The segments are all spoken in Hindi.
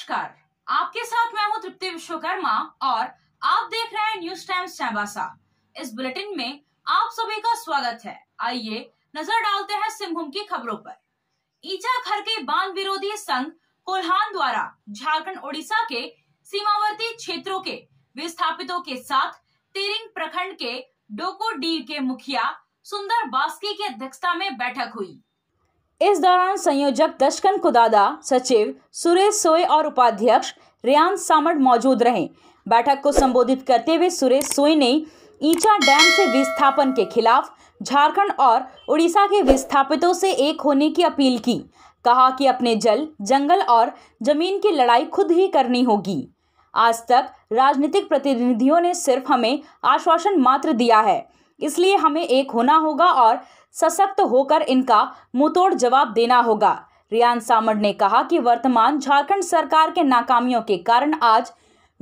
नमस्कार आपके साथ मैं हूं तृप्ति विश्वकर्मा और आप देख रहे हैं न्यूज टाइम्स चैबासा इस बुलेटिन में आप सभी का स्वागत है आइए नजर डालते हैं सिंहभूम की खबरों पर ईचा घर के बांध विरोधी संघ कोल्हान द्वारा झारखंड ओडिशा के सीमावर्ती क्षेत्रों के विस्थापितों के साथ तेरिंग प्रखंड के डोको डी के मुखिया सुंदर बास्की की अध्यक्षता में बैठक हुई इस दौरान संयोजक दशकन कुदादा सचिव सुरेश सोए और उपाध्यक्ष रियान सामड मौजूद रहे बैठक को संबोधित करते हुए सुरेश सोय ने ईचा डैम से विस्थापन के खिलाफ झारखंड और उड़ीसा के विस्थापितों से एक होने की अपील की कहा कि अपने जल जंगल और जमीन की लड़ाई खुद ही करनी होगी आज तक राजनीतिक प्रतिनिधियों ने सिर्फ हमें आश्वासन मात्र दिया है इसलिए हमें एक होना होगा और सशक्त होकर इनका मुंह जवाब देना होगा रियान सामर ने कहा कि वर्तमान झारखंड सरकार के नाकामियों के कारण आज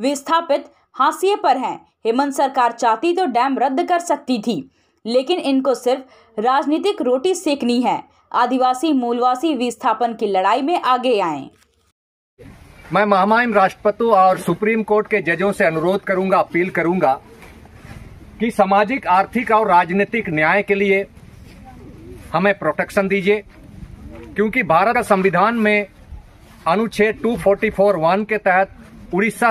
विस्थापित हाशिए पर हैं हेमंत सरकार चाहती तो डैम रद्द कर सकती थी लेकिन इनको सिर्फ राजनीतिक रोटी सेकनी है आदिवासी मूलवासी विस्थापन की लड़ाई में आगे आए मैं महामहिम राष्ट्रपति और सुप्रीम कोर्ट के जजों से अनुरोध करूंगा अपील करूंगा कि सामाजिक आर्थिक और राजनीतिक न्याय के लिए हमें प्रोटेक्शन दीजिए क्योंकि भारत का संविधान में अनुच्छेद वन के तहत उड़ीसा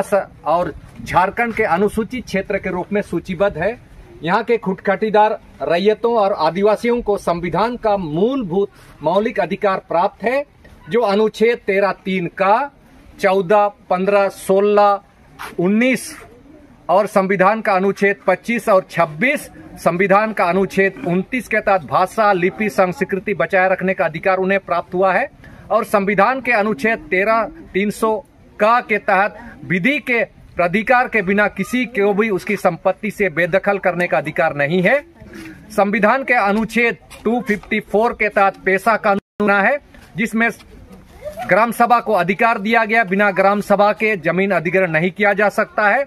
और झारखंड के अनुसूचित क्षेत्र के रूप में सूचीबद्ध है यहाँ के खुटखटीदार रैयतों और आदिवासियों को संविधान का मूलभूत मौलिक अधिकार प्राप्त है जो अनुच्छेद तेरह तीन का चौदह पंद्रह सोलह उन्नीस और संविधान का अनुच्छेद 25 और 26 संविधान का अनुच्छेद 29 के तहत भाषा लिपि संस्कृति बचाए रखने का अधिकार उन्हें प्राप्त हुआ है और संविधान के अनुच्छेद तेरह तीन सौ का के तहत विधि के प्राधिकार के बिना किसी को भी उसकी संपत्ति से बेदखल करने का अधिकार नहीं है संविधान के अनुच्छेद 254 के तहत पेशा कानून है जिसमें ग्राम सभा को अधिकार दिया गया बिना ग्राम सभा के जमीन अधिग्रहण नहीं किया जा सकता है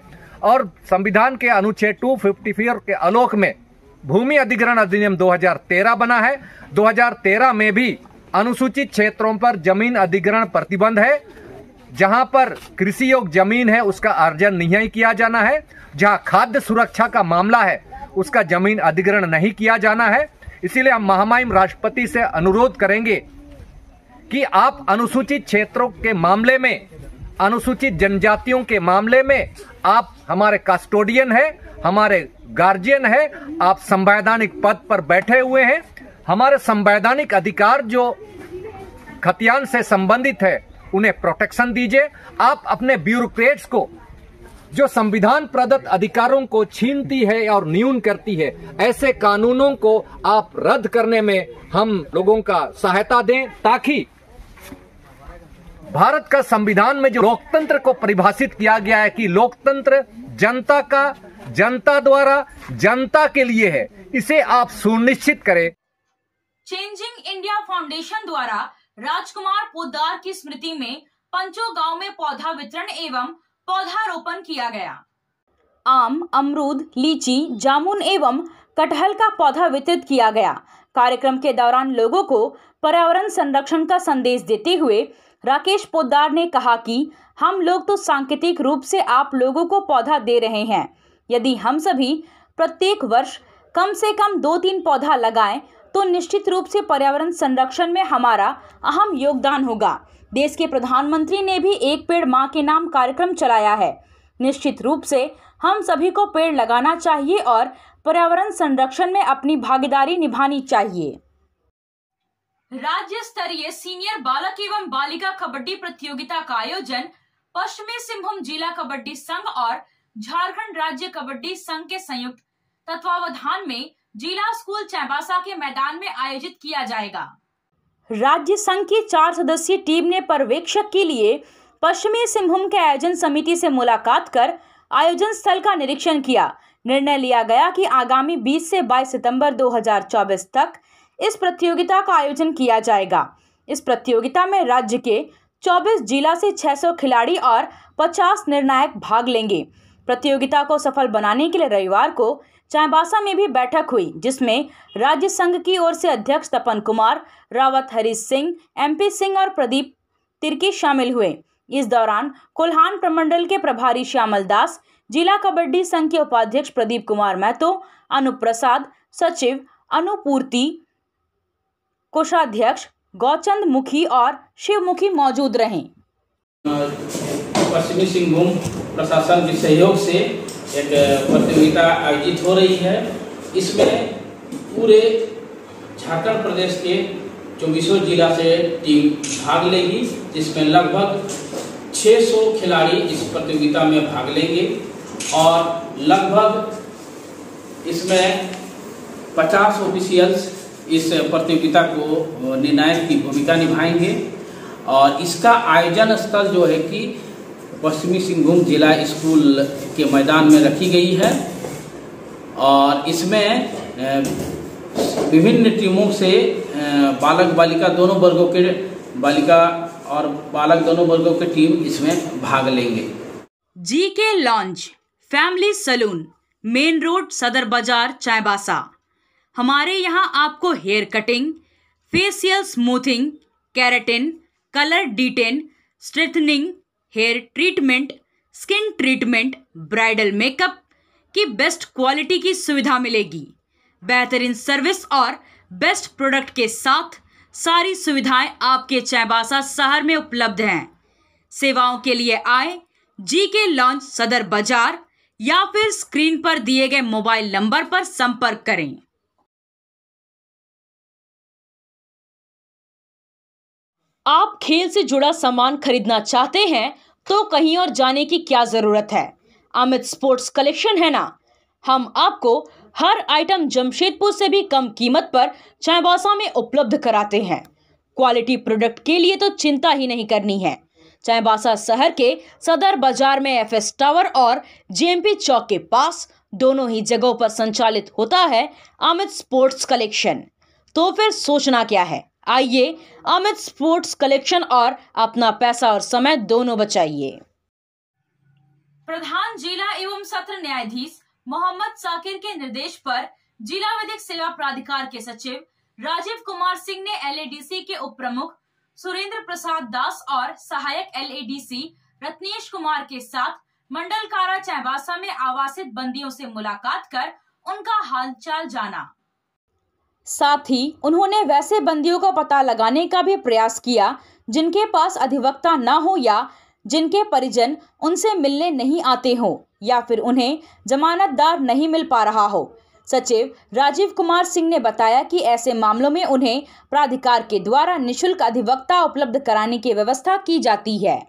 और संविधान के अनुच्छेद टू के आलोक में भूमि अधिग्रहण अधिनियम 2013 बना है 2013 में भी अनुसूचित क्षेत्रों पर जमीन अधिग्रहण प्रतिबंध है जहां पर कृषि योग जमीन है उसका अर्जन नहीं किया जाना है जहां खाद्य सुरक्षा का मामला है उसका जमीन अधिग्रहण नहीं किया जाना है इसीलिए हम महामाइम राष्ट्रपति से अनुरोध करेंगे कि आप अनुसूचित क्षेत्रों के मामले में अनुसूचित जनजातियों के मामले में आप हमारे कस्टोडियन है हमारे गार्जियन है आप संवैधानिक पद पर बैठे हुए हैं हमारे संवैधानिक अधिकार जो खतियान से संबंधित है उन्हें प्रोटेक्शन दीजिए आप अपने ब्यूरोक्रेट्स को जो संविधान प्रदत्त अधिकारों को छीनती है और न्यून करती है ऐसे कानूनों को आप रद्द करने में हम लोगों का सहायता दें ताकि भारत का संविधान में जो लोकतंत्र को परिभाषित किया गया है कि लोकतंत्र जनता का जनता द्वारा जनता के लिए है इसे आप सुनिश्चित करें चेंजिंग इंडिया फाउंडेशन द्वारा राजकुमार पोदार की स्मृति में पंचो गांव में पौधा वितरण एवं पौधारोपण किया गया आम अमरूद लीची जामुन एवं कटहल का पौधा वितरित किया गया कार्यक्रम के दौरान लोगों को पर्यावरण संरक्षण का संदेश देते हुए राकेश पोदार ने कहा कि हम लोग तो सांकेतिक रूप से आप लोगों को पौधा दे रहे हैं यदि हम सभी प्रत्येक वर्ष कम से कम दो तीन पौधा लगाएं तो निश्चित रूप से पर्यावरण संरक्षण में हमारा अहम योगदान होगा देश के प्रधानमंत्री ने भी एक पेड़ माँ के नाम कार्यक्रम चलाया है निश्चित रूप से हम सभी को पेड़ लगाना चाहिए और पर्यावरण संरक्षण में अपनी भागीदारी निभानी चाहिए राज्य स्तरीय सीनियर बालक एवं बालिका कबड्डी प्रतियोगिता का आयोजन पश्चिमी सिंहभूम जिला कबड्डी संघ और झारखंड राज्य कबड्डी संघ के संयुक्त तत्वावधान में जिला स्कूल चैबासा के मैदान में आयोजित किया जाएगा राज्य संघ की चार सदस्यीय टीम ने पर्यवेक्षक के लिए पश्चिमी सिंहभूम के आयोजन समिति से मुलाकात कर आयोजन स्थल का निरीक्षण किया निर्णय लिया गया कि आगामी 20 से 22 सितंबर 2024 तक इस प्रतियोगिता का आयोजन किया जाएगा इस प्रतियोगिता में राज्य के 24 जिला से 600 खिलाड़ी और 50 निर्णायक भाग लेंगे प्रतियोगिता को सफल बनाने के लिए रविवार को चाईबासा में भी बैठक हुई जिसमें राज्य संघ की ओर से अध्यक्ष तपन कुमार रावत हरीश सिंह एमपी सिंह और प्रदीप तिर्की शामिल हुए इस दौरान कोल्हान प्रमंडल के प्रभारी श्यामल दास जिला कबड्डी संघ के उपाध्यक्ष प्रदीप कुमार महतो अनुप्रसाद सचिव अनुपूर्ति कोषाध्यक्ष गौचंद मुखी और शिव मुखी मौजूद रहे पश्चिमी सिंहभूम प्रशासन के सहयोग से एक प्रतियोगिता आयोजित हो रही है इसमें पूरे झारखंड प्रदेश के चौबीसों जिला से टीम भाग लेगी जिसमें लगभग 600 खिलाड़ी इस प्रतियोगिता में भाग लेंगे और लगभग इसमें 50 ऑफिशियल्स इस प्रतियोगिता को निर्णायक की भूमिका निभाएंगे और इसका आयोजन स्थल जो है कि पश्चिमी सिंहभूम जिला स्कूल के मैदान में रखी गई है और इसमें विभिन्न टीमों से बालक बालिका दोनों वर्गों के बालिका और बालक दोनों वर्गों के टीम इसमें भाग लेंगे जी के launch family saloon main road Sadar Bazaar Chaibasa हमारे यहाँ आपको hair cutting facial smoothing keratin colour detan straightening hair treatment skin treatment bridal makeup की बेस्ट क्वालिटी की सुविधा मिलेगी बेहतरीन सर्विस और बेस्ट प्रोडक्ट के साथ सारी सुविधाएं आपके चैबासा शहर में उपलब्ध हैं सेवाओं के लिए आए जी के लॉन्च सदर बाजार या फिर स्क्रीन पर दिए गए मोबाइल नंबर पर संपर्क करें आप खेल से जुड़ा सामान खरीदना चाहते हैं तो कहीं और जाने की क्या ज़रूरत है अमित स्पोर्ट्स कलेक्शन है ना हम आपको हर आइटम जमशेदपुर से भी कम कीमत पर चाईबासा में उपलब्ध कराते हैं क्वालिटी प्रोडक्ट के लिए तो चिंता ही नहीं करनी है चाईबासा शहर के सदर बाजार में एफएस टावर और जेएमपी चौक के पास दोनों ही जगहों पर संचालित होता है अमित स्पोर्ट्स कलेक्शन तो फिर सोचना क्या है आइए अमित स्पोर्ट्स कलेक्शन और अपना पैसा और समय दोनों बचाइए प्रधान जिला एवं सत्र न्यायाधीश मोहम्मद साकिर के निर्देश पर जिला विधिक सेवा प्राधिकार के सचिव राजीव कुमार सिंह ने एलएडीसी के उप प्रमुख सुरेंद्र प्रसाद दास और सहायक एलएडीसी रत्नेश कुमार के साथ मंडल कारा चैबासा में आवासित बंदियों से मुलाकात कर उनका हालचाल जाना साथ ही उन्होंने वैसे बंदियों का पता लगाने का भी प्रयास किया जिनके पास अधिवक्ता न हो या जिनके परिजन उनसे मिलने नहीं आते हों या फिर उन्हें जमानतदार नहीं मिल पा रहा हो सचिव राजीव कुमार सिंह ने बताया कि ऐसे मामलों में उन्हें प्राधिकार के द्वारा निशुल्क अधिवक्ता उपलब्ध कराने की व्यवस्था की जाती है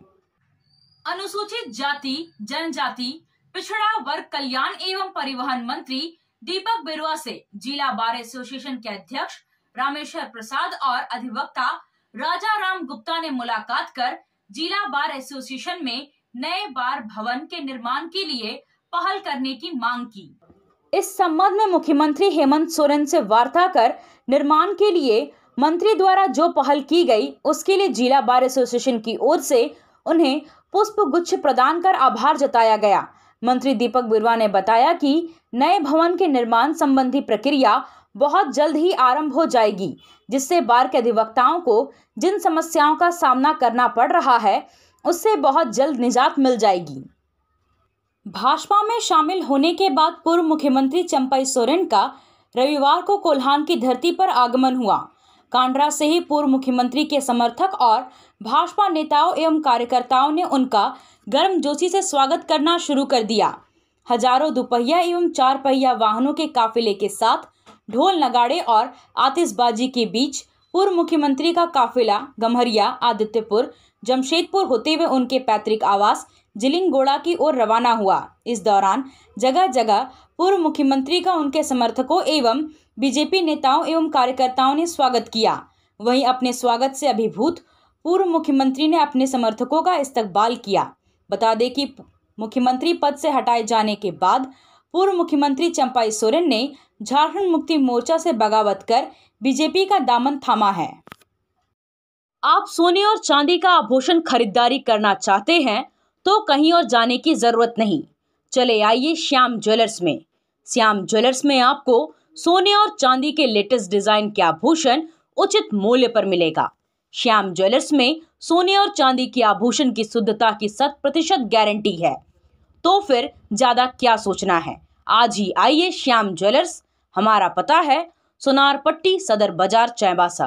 अनुसूचित जाति जनजाति पिछड़ा वर्ग कल्याण एवं परिवहन मंत्री दीपक बिरुआ से जिला बार एसोसिएशन के अध्यक्ष रामेश्वर प्रसाद और अधिवक्ता राजा राम गुप्ता ने मुलाकात कर जिला बार एसोसिएशन में नए बार भवन के निर्माण के लिए पहल करने की मांग की इस संबंध में मुख्यमंत्री हेमंत सोरेन से वार्ता कर निर्माण के लिए मंत्री द्वारा जो पहल की गई उसके लिए जिला बार एसोसिएशन की ओर से उन्हें पुष्प गुच्छ प्रदान कर आभार जताया गया मंत्री दीपक बिरवा ने बताया कि नए भवन के निर्माण संबंधी प्रक्रिया बहुत जल्द ही आरंभ हो जाएगी जिससे बार के अधिवक्ताओं को जिन समस्याओं का सामना करना पड़ रहा है उससे बहुत जल्द निजात मिल जाएगी भाजपा में शामिल होने के बाद पूर्व मुख्यमंत्री चंपाई सोरेन का रविवार को कोल्हान की धरती पर आगमन हुआ कांडरा से ही पूर्व मुख्यमंत्री के समर्थक और भाजपा नेताओं एवं कार्यकर्ताओं ने उनका गर्मजोशी से स्वागत करना शुरू कर दिया हजारों दुपहिया एवं चार पहिया वाहनों के काफिले के साथ ढोल नगाड़े और आतिशबाजी के बीच पूर्व मुख्यमंत्री का काफिला गम्हरिया आदित्यपुर जमशेदपुर होते हुए उनके पैतृक आवास जिलिंगोड़ा की ओर रवाना हुआ इस दौरान जगह जगह पूर्व मुख्यमंत्री का उनके समर्थकों एवं बीजेपी नेताओं एवं कार्यकर्ताओं ने स्वागत किया वहीं अपने स्वागत से अभिभूत पूर्व मुख्यमंत्री ने अपने समर्थकों का इस्तकबाल किया बता दें कि मुख्यमंत्री पद से हटाए जाने के बाद पूर्व मुख्यमंत्री चंपाई सोरेन ने झारखंड मुक्ति मोर्चा से बगावत कर बीजेपी का दामन थामा है आप सोने और चांदी का आभूषण खरीदारी करना चाहते हैं तो कहीं और जाने की जरूरत नहीं चले आइए श्याम ज्वेलर्स में श्याम ज्वेलर्स में आपको सोने और चांदी के लेटेस्ट डिजाइन के आभूषण उचित मूल्य पर मिलेगा श्याम ज्वेलर्स में सोने और चांदी के आभूषण की शुद्धता की शत प्रतिशत गारंटी है तो फिर ज़्यादा क्या सोचना है आज ही आइए श्याम ज्वेलर्स हमारा पता है सोनार पट्टी सदर बाजार चैबासा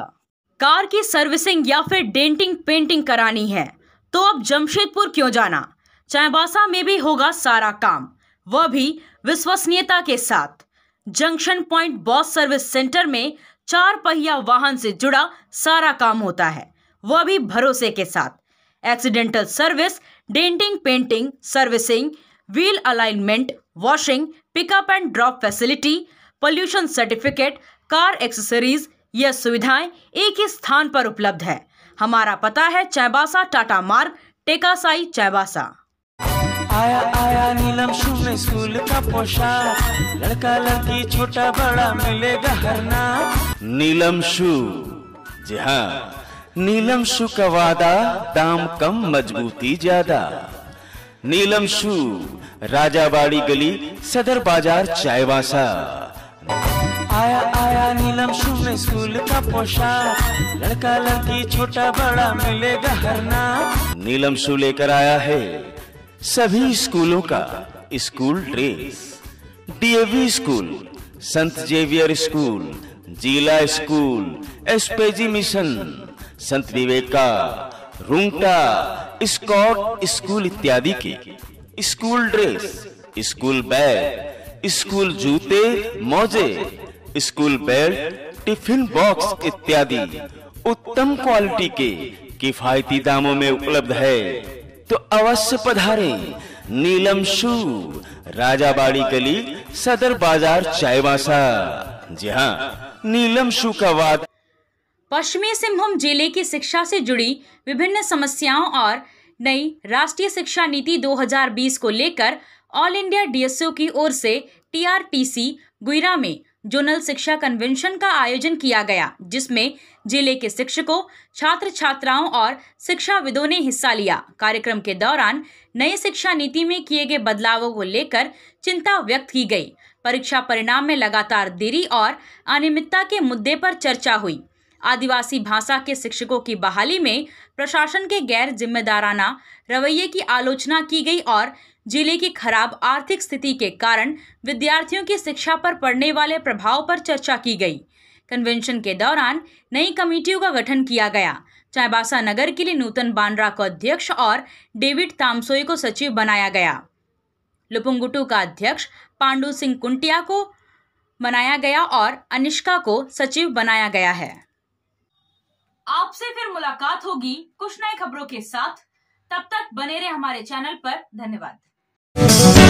कार की सर्विसिंग या फिर डेंटिंग पेंटिंग करानी है तो अब जमशेदपुर क्यों जाना चैबासा में भी होगा सारा काम वह भी विश्वसनीयता के साथ junction point boss service centre में चार पहिया वाहन से जुड़ा सारा काम होता है वह भी भरोसे के साथ accidental service denting painting servicing wheel alignment washing pickup and drop facility pollution certificate car accessories यह सुविधाएं एक ही स्थान पर उपलब्ध है हमारा पता है चैबासा टाटा मार्ग टेकासाई चैबासा आया आया नीलम सुन स्कूल का पोशाक लड़का लड़की छोटा बड़ा मिलेगा हरना नीलम शु जी हाँ नीलम शु का वादा दाम कम मजबूती ज्यादा नीलम शु राजाबाड़ी गली सदर बाजार चायवासा आया आया नीलम शु में स्कूल का पोशाक लड़का लड़की छोटा बड़ा मिलेगा हर नीलम शु लेकर आया है सभी स्कूलों का स्कूल ड्रेस डीएवी स्कूल संत जेवियर स्कूल जिला स्कूल एसपीजी मिशन संत विवेका रूंगटा स्कॉट स्कूल इत्यादि के school dress school bag school जूते मोजे स्कूल बेल्ट टिफिन बॉक्स इत्यादि उत्तम क्वालिटी के किफायती दामों में उपलब्ध है तो अवश्य पधारे नीलम शू राजाबाड़ी गली सदर बाजार चाईबासा जी हाँ नीलम शू का पश्चिमी सिंहभूम जिले की शिक्षा से जुड़ी विभिन्न समस्याओं और नई राष्ट्रीय शिक्षा नीति 2020 को लेकर ऑल इंडिया डीएसओ की ओर से टीआरटीसी गुइरा में जोनल शिक्षा कन्वेंशन का आयोजन किया गया जिसमें जिले के शिक्षकों छात्र छात्राओं और शिक्षाविदों ने हिस्सा लिया कार्यक्रम के दौरान नई शिक्षा नीति में किए गए बदलावों को लेकर चिंता व्यक्त की गई परीक्षा परिणाम में लगातार देरी और अनियमितता के मुद्दे पर चर्चा हुई आदिवासी भाषा के शिक्षकों की बहाली में प्रशासन के गैर जिम्मेदाराना रवैये की आलोचना की गई और जिले की खराब आर्थिक स्थिति के कारण विद्यार्थियों की शिक्षा पर पड़ने वाले प्रभाव पर चर्चा की गई कन्वेंशन के दौरान नई कमेटियों का गठन किया गया चाईबासा नगर के लिए नूतन बांड्रा को अध्यक्ष और डेविड तामसोई को सचिव बनाया गया लुपुंगुटू का अध्यक्ष पांडु सिंह कुंटिया को बनाया गया और अनिष्का को सचिव बनाया गया है आपसे फिर मुलाकात होगी कुछ नई खबरों के साथ तब तक बने रहे हमारे चैनल पर धन्यवाद